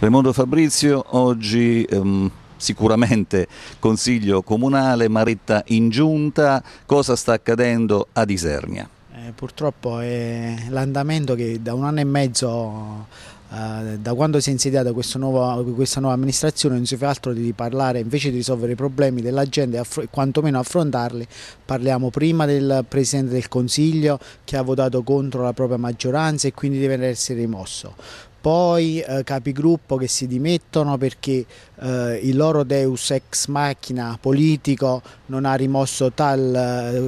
Raimondo Fabrizio, oggi ehm, sicuramente Consiglio Comunale, Maritta in giunta, cosa sta accadendo a Isernia? Eh, purtroppo è l'andamento che da un anno e mezzo Uh, da quando si è insediata questa nuova, questa nuova, amministrazione non si fa altro di parlare invece di risolvere i problemi della gente e quantomeno affrontarli parliamo prima del Presidente del Consiglio che ha votato contro la propria maggioranza e quindi deve essere rimosso poi eh, capigruppo che si dimettono perché eh, il loro deus ex machina politico non ha rimosso tal,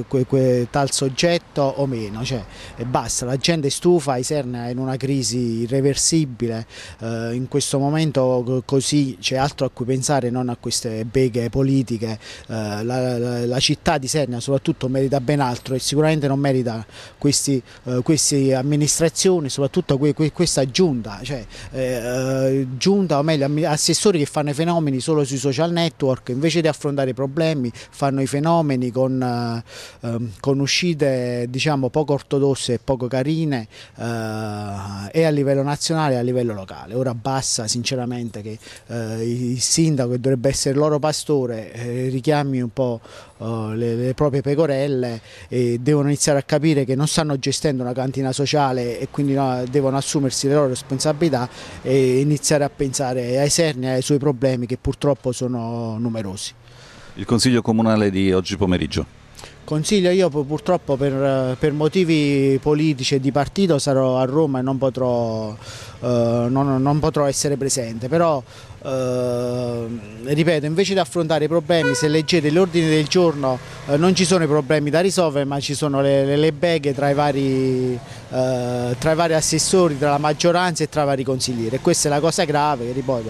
eh, que, que, tal soggetto o meno, cioè, e basta, la gente è stufa, Iserna è in una crisi irreversibile, eh, in questo momento così c'è altro a cui pensare non a queste beghe politiche, eh, la, la, la, città di Serna soprattutto merita ben altro e sicuramente non merita questi, eh, queste amministrazioni, soprattutto que, questa giunta, cioè, eh, giunta o meglio assessori che fanno effettivamente fenomeni solo sui social network, invece di affrontare i problemi fanno i fenomeni con, eh, ehm, con uscite diciamo, poco ortodosse e poco carine eh, e a livello nazionale e a livello locale. Ora basta sinceramente che eh, il sindaco, che dovrebbe essere il loro pastore, eh, richiami un po' Eh, le, le, proprie pecorelle e devono iniziare a capire che non stanno gestendo una cantina sociale e quindi no, devono assumersi le loro responsabilità e iniziare a pensare ai serni e ai suoi problemi che purtroppo sono numerosi. Il Consiglio Comunale di oggi pomeriggio? Consiglio io purtroppo per, per, motivi politici e di partito sarò a Roma e non potrò, eh, non, non potrò essere presente, però eh, ripeto invece di affrontare i problemi se leggete l'ordine del giorno eh, non ci sono i problemi da risolvere ma ci sono le, le, le beghe tra i, vari, eh, tra i, vari, assessori, tra la maggioranza e tra i vari consiglieri e questa è la cosa grave che ripeto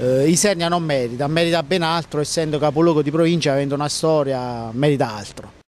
eh, Isernia non merita, merita ben altro essendo capoluogo di provincia avendo una storia merita altro.